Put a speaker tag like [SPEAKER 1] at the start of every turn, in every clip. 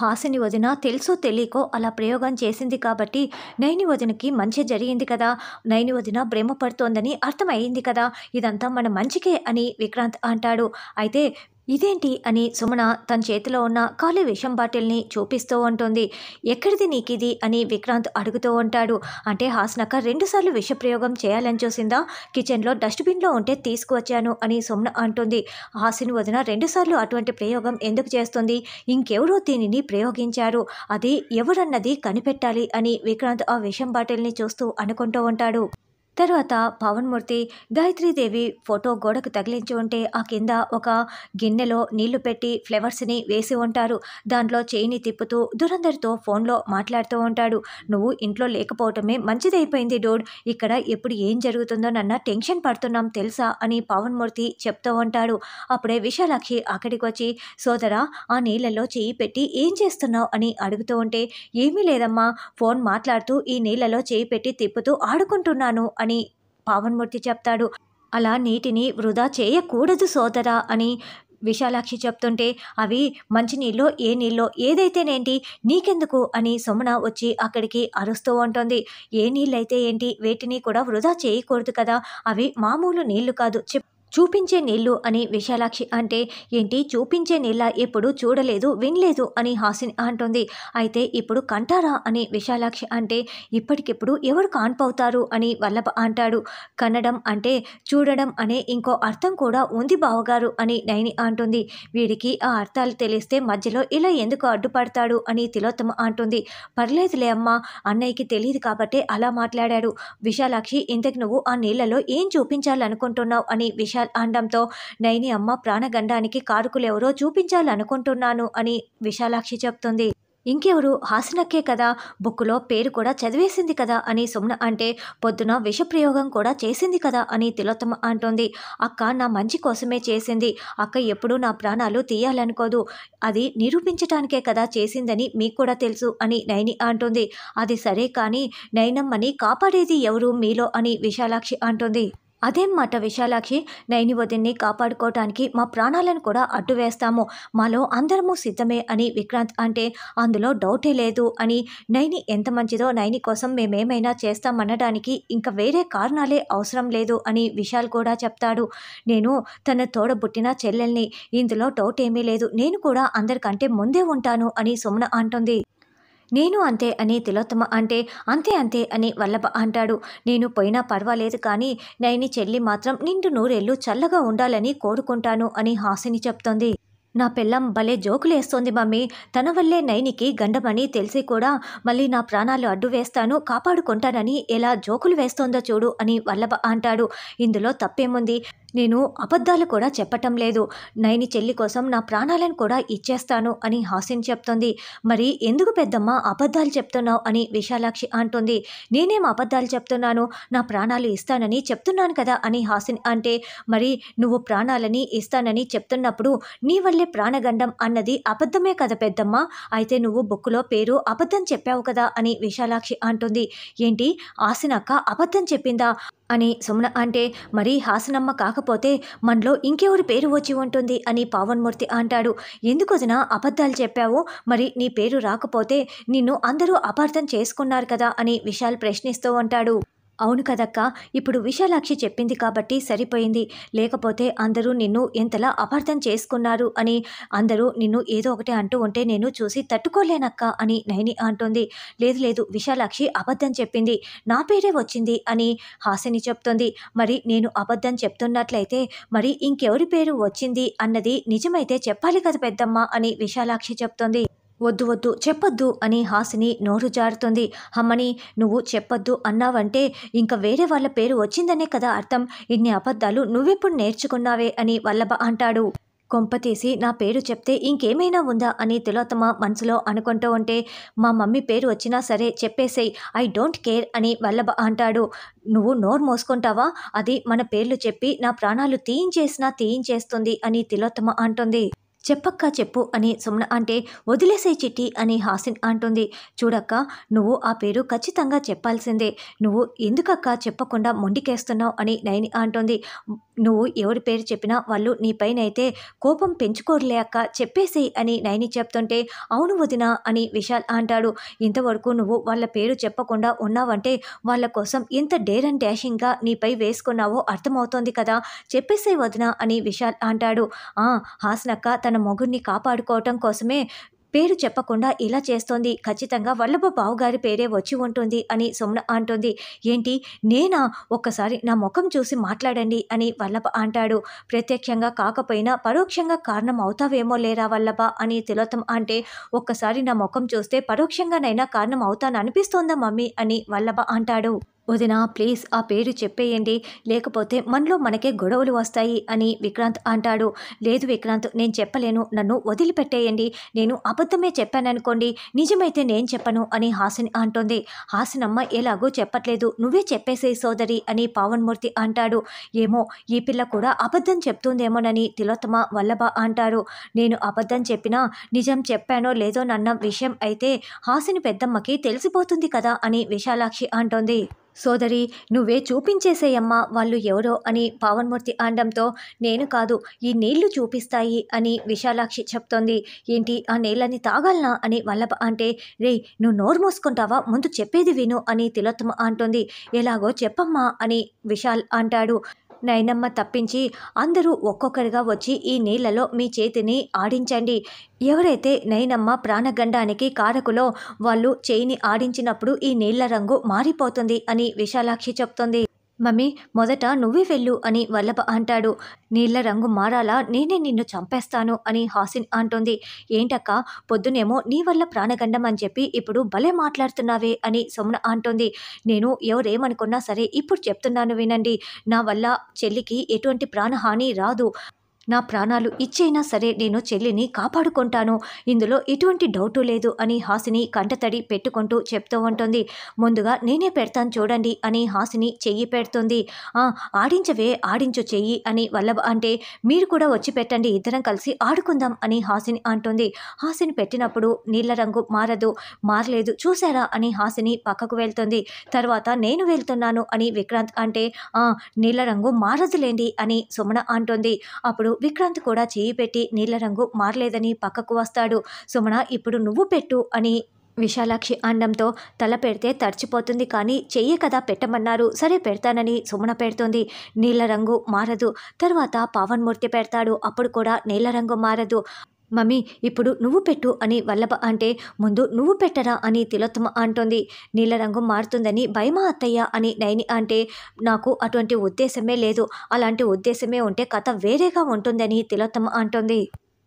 [SPEAKER 1] హాసిని వదిన తెలుసో తెలియకో అలా ప్రయోగం చేసింది కాబట్టి నైని వదినకి మంచి జరిగింది కదా నైని వదిన ప్రేమ పడుతోందని కదా ఇదంతా మన మంచికే అని విక్రాంత్ అంటాడు అయితే ఇదేంటి అని సుమన తన చేతిలో ఉన్న ఖాళీ విషం బాటిల్ని చూపిస్తూ ఉంటుంది ఎక్కడిది నీకిది అని విక్రాంత్ అడుగుతూ ఉంటాడు అంటే హాస్నక రెండుసార్లు విషప్రయోగం చేయాలని చూసిందా కిచెన్లో డస్ట్బిన్లో ఉంటే తీసుకువచ్చాను అని సుమన అంటుంది హాసిన్ వదిన రెండుసార్లు అటువంటి ప్రయోగం ఎందుకు చేస్తుంది ఇంకెవరో దీనిని ప్రయోగించారు అది ఎవరన్నది కనిపెట్టాలి అని విక్రాంత్ ఆ విషం బాటిల్ని చూస్తూ అనుకుంటూ ఉంటాడు తర్వాత పవన్మూర్తి గాయత్రీదేవి ఫోటో గోడకు తగిలించి ఉంటే ఆ కింద ఒక గిన్నెలో నీళ్లు పెట్టి ఫ్లేవర్స్ని వేసి ఉంటారు దాంట్లో చేయిని తిప్పుతూ దురందరితో ఫోన్లో మాట్లాడుతూ ఉంటాడు నువ్వు ఇంట్లో లేకపోవటమే మంచిదైపోయింది డోడ్ ఇక్కడ ఎప్పుడు ఏం జరుగుతుందో నన్న టెన్షన్ పడుతున్నాం తెలుసా అని పవన్మూర్తి చెప్తూ ఉంటాడు అప్పుడే విశాలాక్షి అక్కడికి వచ్చి సోదరా ఆ నీళ్ళలో చేయి పెట్టి ఏం చేస్తున్నావు అని అడుగుతూ ఉంటే ఏమీ లేదమ్మా ఫోన్ మాట్లాడుతూ ఈ నీళ్ళలో చేయి పెట్టి తిప్పుతూ ఆడుకుంటున్నాను అని పావన్మూర్తి చెప్తాడు అలా నీటిని వృధా చేయకూడదు సోదరా అని విశాలాక్షి చెప్తుంటే అవి మంచి మంచినీళ్ళో ఏ నీళ్ళో ఏదైతేనేంటి నీకెందుకు అని సుమన వచ్చి అక్కడికి అరుస్తూ ఉంటుంది ఏ నీళ్ళైతే ఏంటి వేటిని కూడా వృధా చేయకూడదు కదా అవి మామూలు నీళ్లు కాదు చెప్ చూపించే నీళ్లు అని విశాలాక్షి అంటే ఏంటి చూపించే నీళ్ళ ఎప్పుడు చూడలేదు వినలేదు అని హాసిన్ అంటుంది అయితే ఇప్పుడు కంటారా అని విశాలాక్షి అంటే ఇప్పటికిప్పుడు ఎవరు కాన్పవుతారు అని వల్లభ అంటాడు కనడం అంటే చూడడం అనే ఇంకో అర్థం కూడా ఉంది బావగారు అని నయని అంటుంది వీడికి ఆ అర్థాలు తెలిస్తే మధ్యలో ఇలా ఎందుకు అడ్డుపడతాడు అని తిలోత్తమ అంటుంది పర్లేదులే అమ్మ అన్నయ్యకి తెలియదు కాబట్టి అలా మాట్లాడాడు విశాలాక్షి ఇంతకు నువ్వు ఆ నీళ్లలో ఏం చూపించాలనుకుంటున్నావు అని విశాల అనడంతో నైని అమ్మ ప్రాణగండానికి కారుకులెవరో చూపించాలనుకుంటున్నాను అని విశాలాక్షి చెప్తుంది ఇంకెవరు హాసనక్కే కదా బుక్కులో పేరు కూడా చదివేసింది కదా అని సుమ్న అంటే పొద్దున విషప్రయోగం కూడా చేసింది కదా అని తిలోత్తమ అంటుంది అక్క నా మంచి కోసమే చేసింది అక్క ఎప్పుడూ నా ప్రాణాలు తీయాలనుకోదు అది నిరూపించటానికే కదా చేసిందని మీకు కూడా తెలుసు అని నైని అంటుంది అది సరే కానీ నయనమ్మని కాపాడేది ఎవరు మీలో అని విశాలాక్షి అంటుంది అదేం మాట విశాలాక్షి నైనివదిన్ని కాపాడుకోవటానికి మా ప్రాణాలను కూడా అడ్డు వేస్తాము మాలో అందరము సిద్ధమే అని విక్రాంత్ అంటే అందులో డౌటే లేదు అని నైని ఎంత మంచిదో నైని కోసం మేమేమైనా చేస్తామనడానికి ఇంకా వేరే కారణాలే అవసరం లేదు అని విశాల్ కూడా చెప్తాడు నేను తన తోడబుట్టిన చెల్లెల్ని ఇందులో డౌట్ ఏమీ లేదు నేను కూడా అందరికంటే ముందే ఉంటాను అని సుమన అంటుంది నేను అంతే అని తిలోత్తమ అంటే అంతే అంతే అని వల్లభ అంటాడు నేను పోయినా పర్వాలేదు కానీ నైని చెల్లి మాత్రం నిండు నూరేళ్ళు చల్లగా ఉండాలని కోరుకుంటాను అని హాసిని చెప్తోంది నా పిల్లం భలే జోకులేస్తోంది మమ్మీ తన వల్లే నైనికి గండమని తెలిసి కూడా మళ్ళీ నా ప్రాణాలు అడ్డు వేస్తాను కాపాడుకుంటానని ఎలా జోకులు వేస్తోందో చూడు అని వల్లభ అంటాడు ఇందులో తప్పేముంది నేను అబద్ధాలు కూడా చెప్పటం లేదు నైని చెల్లి కోసం నా ప్రాణాలను కూడా ఇచ్చేస్తాను అని హాసిన్ చెప్తుంది మరి ఎందుకు పెద్దమ్మ అబద్ధాలు చెప్తున్నావు అని విశాలాక్షి అంటుంది నేనేం అబద్ధాలు చెప్తున్నాను నా ప్రాణాలు ఇస్తానని చెప్తున్నాను కదా అని హాసిన్ అంటే మరి నువ్వు ప్రాణాలని ఇస్తానని చెప్తున్నప్పుడు నీ వల్లే ప్రాణగండం అన్నది అబద్ధమే కదా పెద్దమ్మ అయితే నువ్వు బుక్లో పేరు అబద్ధం చెప్పావు కదా అని విశాలాక్షి అంటుంది ఏంటి ఆసినక్క అబద్ధం చెప్పిందా అని సుమన అంటే మరీ హాసనమ్మ కాకపోతే మనలో ఇంకెవరి పేరు వచ్చి ఉంటుంది అని పావన్మూర్తి అంటాడు ఎందుకు వదిన అబద్ధాలు చెప్పావు మరి నీ పేరు రాకపోతే నిన్ను అందరూ అపార్థం చేసుకున్నారు కదా అని విశాల్ ప్రశ్నిస్తూ ఉంటాడు అవును కదక్క ఇప్పుడు విశాలాక్షి చెప్పింది కాబట్టి సరిపోయింది లేకపోతే అందరూ నిన్ను ఎంతలా అపార్థం చేసుకున్నారు అని అందరూ నిన్ను ఏదో ఒకటి అంటూ ఉంటే నేను చూసి తట్టుకోలేనక్క అని నయని అంటుంది లేదు లేదు విశాలాక్షి అబద్ధం చెప్పింది నా పేరే వచ్చింది అని హాసిని చెప్తుంది మరి నేను అబద్ధం చెప్తున్నట్లయితే మరి ఇంకెవరి పేరు వచ్చింది అన్నది నిజమైతే చెప్పాలి కదా పెద్దమ్మ అని విశాలాక్షి చెప్తుంది వద్దు వద్దు చెప్పొద్దు అని హాసిని నోరు జారుతుంది హమ్మని నువ్వు చెప్పొద్దు అన్నావంటే ఇంకా వేరే వాళ్ళ పేరు వచ్చిందనే కదా అర్థం ఇన్ని అబద్ధాలు నువ్వెప్పుడు నేర్చుకున్నావే అని వల్లభ అంటాడు కొంపతీసి నా పేరు చెప్తే ఇంకేమైనా ఉందా అని తిలోత్తమ మనసులో అనుకుంటూ ఉంటే మా మమ్మీ పేరు వచ్చినా సరే చెప్పేసేయ్ ఐ డోంట్ కేర్ అని వల్లభ అంటాడు నువ్వు నోరు మోసుకుంటావా అది మన పేర్లు చెప్పి నా ప్రాణాలు తీయించేసినా తీయించేస్తుంది అని తిలోత్తమ అంటుంది చెప్పక్క చెప్పు అని సుమ్న అంటే వదిలేసే చిట్టి అని హాసిన్ అంటుంది చూడక్క నువ్వు ఆ పేరు ఖచ్చితంగా చెప్పాల్సిందే నువ్వు ఎందుకక్క చెప్పకుండా మొండికేస్తున్నావు అని నయని అంటుంది నువ్వు ఎవరి పేరు చెప్పినా వాళ్ళు నీ పైన అయితే కోపం పెంచుకోరులే అక్క చెప్పేసేయి అని నయని చెప్తుంటే అవును వదినా అని విశాల్ అంటాడు ఇంతవరకు నువ్వు వాళ్ళ పేరు చెప్పకుండా ఉన్నావంటే వాళ్ళ కోసం ఎంత డేర్ అండ్ డాషింగ్గా నీపై వేసుకున్నావో అర్థమవుతోంది కదా చెప్పేసే వదినా అని విశాల్ అంటాడు హాస్నక్క తన తన మొగుడిని కాపాడుకోవటం కోసమే పేరు చెప్పకుండా ఇలా చేస్తోంది ఖచ్చితంగా వల్లభ బావుగారి పేరే వచ్చి ఉంటుంది అని సుమ్న అంటుంది ఏంటి నేనా ఒక్కసారి నా ముఖం చూసి మాట్లాడండి అని వల్లభ అంటాడు ప్రత్యక్షంగా కాకపోయినా పరోక్షంగా కారణం అవుతావేమో లేరా వల్లభ అని తిలోతం అంటే ఒక్కసారి నా ముఖం చూస్తే పరోక్షంగానైనా కారణం అవుతాననిపిస్తోందా మమ్మీ అని వల్లభ అంటాడు వదినా ప్లీజ్ ఆ పేరు చెప్పేయండి లేకపోతే మనలో మనకే గొడవలు వస్తాయి అని విక్రాంత్ అంటాడు లేదు విక్రాంత్ నేను చెప్పలేను నన్ను వదిలిపెట్టేయండి నేను అబద్ధమే చెప్పాననుకోండి నిజమైతే నేను చెప్పను అని హాసిని అంటోంది హాసినమ్మ ఎలాగో చెప్పట్లేదు నువ్వే చెప్పేసే సోదరి అని పావన్మూర్తి అంటాడు ఏమో ఈ పిల్ల కూడా అబద్ధం చెప్తుందేమోనని తిలోత్తమ వల్లభ అంటారు నేను అబద్ధం చెప్పినా నిజం చెప్పానో లేదో నన్న విషయం అయితే హాసిని పెద్దమ్మకి తెలిసిపోతుంది కదా అని విశాలాక్షి అంటోంది సోదరి నువ్వే చూపించేసేయమ్మా వాళ్ళు ఎవరో అని పావన్మూర్తి అనడంతో నేను కాదు ఈ నీళ్లు చూపిస్తాయి అని విశాలాక్షి చెప్తోంది ఏంటి ఆ నీళ్ళని తాగాలనా అని వల్లభ అంటే రే నువ్వు నోరు మూసుకుంటావా ముందు చెప్పేది విను అని తిలోత్తమ అంటుంది ఎలాగో చెప్పమ్మా అని విశాల్ అంటాడు నైనమ్మ తప్పించి అందరూ ఒక్కొక్కరిగా వచ్చి ఈ నీళ్లలో మీ చేతిని ఆడించండి ఎవరైతే నైనమ్మ ప్రాణగండానికి కారకులో వాళ్ళు చేయిని ఆడించినప్పుడు ఈ నీళ్ల రంగు మారిపోతుంది అని అని విశాలాక్షి చెప్తోంది మమ్మీ మొదట నువ్వే వెళ్ళు అని వల్లభ అంటాడు నీళ్ల రంగు మారాలా నేనే నిన్ను చంపేస్తాను అని హాసిన్ అంటుంది ఏంటక్క పొద్దునేమో నీ వల్ల ప్రాణగండం అని చెప్పి ఇప్పుడు భలే మాట్లాడుతున్నావే అని సుమన అంటుంది నేను ఎవరేమనుకున్నా సరే ఇప్పుడు చెప్తున్నాను వినండి నా వల్ల చెల్లికి ఎటువంటి ప్రాణహాని రాదు నా ప్రాణాలు ఇచ్చైనా సరే నేను చెల్లిని కాపాడుకుంటాను ఇందులో ఎటువంటి డౌటు లేదు అని హాసిని కంటతడి పెట్టుకుంటూ చెప్తూ ఉంటుంది ముందుగా నేనే పెడతాను చూడండి అని హాసిని చెయ్యి పెడుతుంది ఆడించవే ఆడించు చెయ్యి అని వల్లభ అంటే మీరు కూడా వచ్చి పెట్టండి ఇద్దరం కలిసి ఆడుకుందాం అని హాసిని అంటుంది హాసిని పెట్టినప్పుడు నీళ్ల రంగు మారదు మారలేదు చూసారా అని హాసిని పక్కకు వెళ్తుంది తర్వాత నేను వెళ్తున్నాను అని విక్రాంత్ అంటే నీళ్ల రంగు మారదులేండి అని సుమణ అంటుంది అప్పుడు విక్రాంత్ కూడా చేయి పెట్టి నీళ్ల రంగు మారలేదని పక్కకు వస్తాడు సుమణ ఇప్పుడు నువ్వు పెట్టు అని విశాలాక్షి అండంతో తల పెడితే తడిచిపోతుంది కానీ చెయ్యి కదా పెట్టమన్నారు సరే పెడతానని సుమన పెడుతుంది నీళ్ళ రంగు మారదు తర్వాత పవన్ మూర్తి పెడతాడు అప్పుడు కూడా నీళ్ల రంగు మారదు మమ్మీ ఇప్పుడు నువ్వు పెట్టు అని వల్లభ అంటే ముందు నువ్వు పెట్టరా అని తిలోత్తమ అంటోంది నీల రంగు మారుతుందని భయమా అత్తయ్య అని నయని అంటే నాకు అటువంటి ఉద్దేశమే లేదు అలాంటి ఉద్దేశమే ఉంటే కథ వేరేగా ఉంటుందని తిలోత్తమ అంటోంది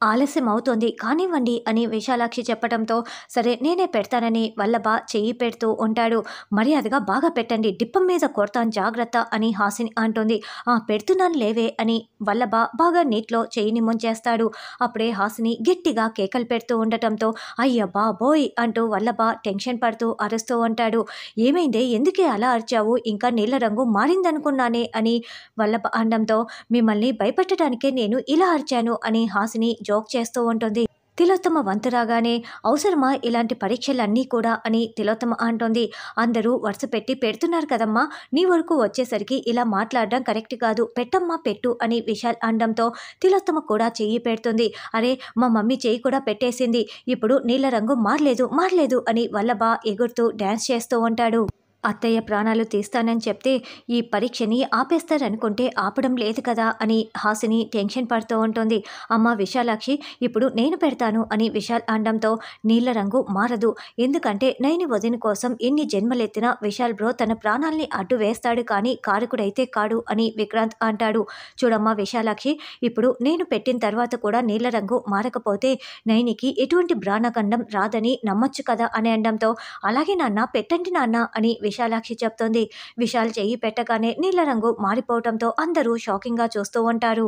[SPEAKER 1] ఆలస్యం అవుతోంది కానివ్వండి అని విశాలాక్షి చెప్పడంతో సరే నేనే పెడతానని వల్లభ చెయ్యి పెడుతూ ఉంటాడు మర్యాదగా బాగా పెట్టండి డిప్పం మీద కొడతాను జాగ్రత్త అని హాసిని అంటుంది ఆ పెడుతున్నాను లేవే అని వల్లభ బాగా నీటిలో చెయ్యిని ముంచేస్తాడు అప్పుడే హాసిని గట్టిగా కేకలు పెడుతూ ఉండటంతో అయ్య బోయ్ అంటూ వల్లభ టెన్షన్ పడుతూ అరుస్తూ ఉంటాడు ఏమైందే ఎందుకే అలా అరిచావు ఇంకా నీళ్ళ రంగు మారిందనుకున్నానే అని వల్లభ అనడంతో మిమ్మల్ని భయపెట్టడానికే నేను ఇలా అరిచాను అని హాసిని జోక్ చేస్తూ ఉంటుంది తిలోత్తమ వంతు రాగానే అవసరమా ఇలాంటి పరీక్షలన్నీ కూడా అని తిలోత్తమ అంటోంది అందరూ వరుస పెట్టి పెడుతున్నారు కదమ్మా నీ వరకు వచ్చేసరికి ఇలా మాట్లాడడం కరెక్ట్ కాదు పెట్టమ్మా పెట్టు అని విశాల్ అనడంతో తిలోత్తమ కూడా చెయ్యి పెడుతుంది అరే మా మమ్మీ చెయ్యి కూడా పెట్టేసింది ఇప్పుడు నీళ్ళ రంగు మారలేదు మారలేదు అని వల్లభ ఎగురుతూ డ్యాన్స్ చేస్తూ ఉంటాడు అత్తయ్య ప్రాణాలు తీస్తానని చెప్తే ఈ పరీక్షని ఆపేస్తారనుకుంటే ఆపడం లేదు కదా అని హాసిని టెన్షన్ పడుతూ ఉంటుంది అమ్మ విశాలాక్షి ఇప్పుడు నేను పెడతాను అని విశాల్ అనడంతో నీళ్ల రంగు మారదు ఎందుకంటే నైని వదిన కోసం ఎన్ని జన్మలెత్తినా విశాల్ బ్రో తన ప్రాణాల్ని అడ్డు వేస్తాడు కానీ కారకుడైతే కాడు అని విక్రాంత్ అంటాడు చూడమ్మా విశాలాక్షి ఇప్పుడు నేను పెట్టిన తర్వాత కూడా నీళ్ల రంగు మారకపోతే నైనికి ఎటువంటి ప్రాణఖండం రాదని నమ్మొచ్చు కదా అని అనడంతో అలాగే నాన్న పెట్టండి నాన్న అని విశాల్ విశాలాక్షి చెప్తోంది విశాల్ చెయ్యి పెట్టగానే నీళ్ల రంగు మారిపోవటంతో అందరూ షాకింగ్ గా చూస్తూ ఉంటారు